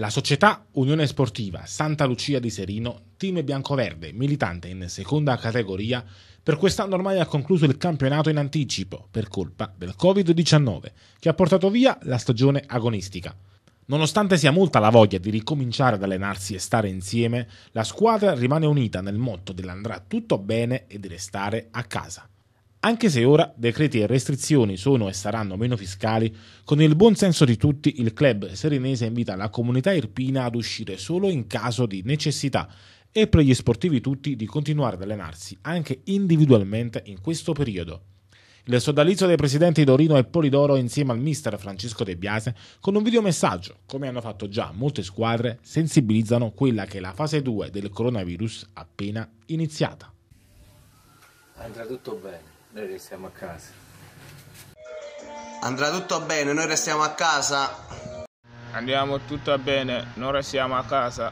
La società Unione Sportiva Santa Lucia di Serino, team biancoverde, militante in seconda categoria, per quest'anno ormai ha concluso il campionato in anticipo per colpa del Covid-19, che ha portato via la stagione agonistica. Nonostante sia molta la voglia di ricominciare ad allenarsi e stare insieme, la squadra rimane unita nel motto dell'andrà tutto bene e di restare a casa. Anche se ora decreti e restrizioni sono e saranno meno fiscali, con il buon senso di tutti il club serenese invita la comunità irpina ad uscire solo in caso di necessità e per gli sportivi tutti di continuare ad allenarsi anche individualmente in questo periodo. Il sodalizio dei presidenti Dorino e Polidoro insieme al mister Francesco De Biase con un videomessaggio, come hanno fatto già molte squadre, sensibilizzano quella che è la fase 2 del coronavirus appena iniziata. Andrà tutto bene noi restiamo a casa. Andrà tutto bene, noi restiamo a casa. Andiamo tutto bene, noi restiamo a casa.